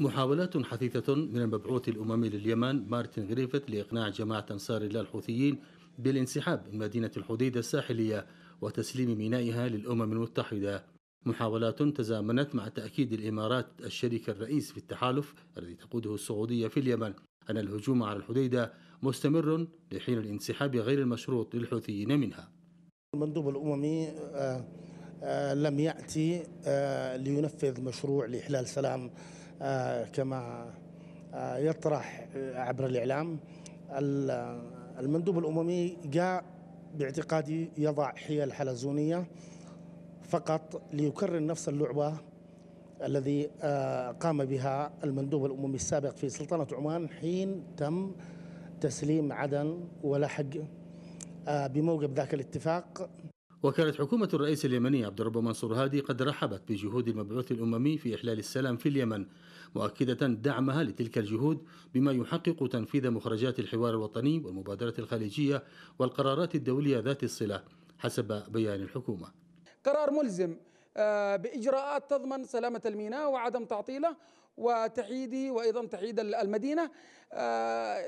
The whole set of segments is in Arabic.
محاولات حثيثة من المبعوث الأممي لليمن مارتن غريفت لإقناع جماعة أنصار الله الحوثيين بالانسحاب من مدينة الحديدة الساحلية وتسليم مينائها للأمم المتحدة محاولات تزامنت مع تأكيد الإمارات الشريك الرئيس في التحالف الذي تقوده السعودية في اليمن أن الهجوم على الحديدة مستمر لحين الانسحاب غير المشروط للحوثيين منها المندوب الأممي آه آه، لم يأتي آه، لينفذ مشروع لإحلال سلام آه، كما يطرح عبر الإعلام المندوب الأممي جاء باعتقادي يضع حيل حلزونية فقط ليكرر نفس اللعبة الذي قام بها المندوب الأممي السابق في سلطنة عمان حين تم تسليم عدن ولحق بموقف ذاك الاتفاق وكانت حكومة الرئيس اليمني عبد الرب منصور هادي قد رحبت بجهود المبعوث الأممي في إحلال السلام في اليمن مؤكدة دعمها لتلك الجهود بما يحقق تنفيذ مخرجات الحوار الوطني والمبادرة الخليجية والقرارات الدولية ذات الصلة حسب بيان الحكومة قرار ملزم آه، بإجراءات تضمن سلامة الميناء وعدم تعطيله وتحييدي وايضا تحييد المدينه آه،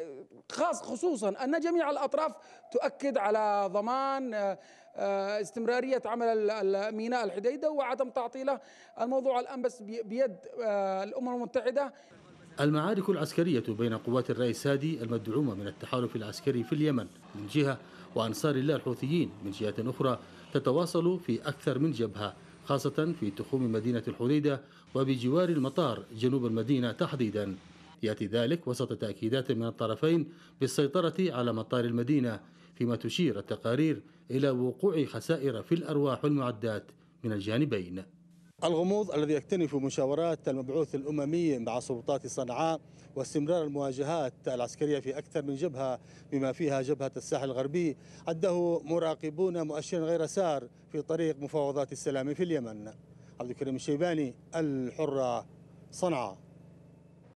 خاص خصوصا ان جميع الاطراف تؤكد على ضمان آه، آه، استمراريه عمل ميناء الحديده وعدم تعطيله الموضوع الان بس بيد الامم المتحده المعارك العسكرية بين قوات الرئيس سادي المدعومة من التحالف العسكري في اليمن من جهة وأنصار الله الحوثيين من جهة أخرى تتواصل في أكثر من جبهة خاصة في تخوم مدينة الحديدة وبجوار المطار جنوب المدينة تحديدا يأتي ذلك وسط تأكيدات من الطرفين بالسيطرة على مطار المدينة فيما تشير التقارير إلى وقوع خسائر في الأرواح والمعدات من الجانبين الغموض الذي يكتنف مشاورات المبعوث الأممي مع سلطات صنعاء واستمرار المواجهات العسكرية في أكثر من جبهة بما فيها جبهة الساحل الغربي عده مراقبون مؤشرا غير سار في طريق مفاوضات السلام في اليمن عبد الكريم الشيباني الحرة صنعاء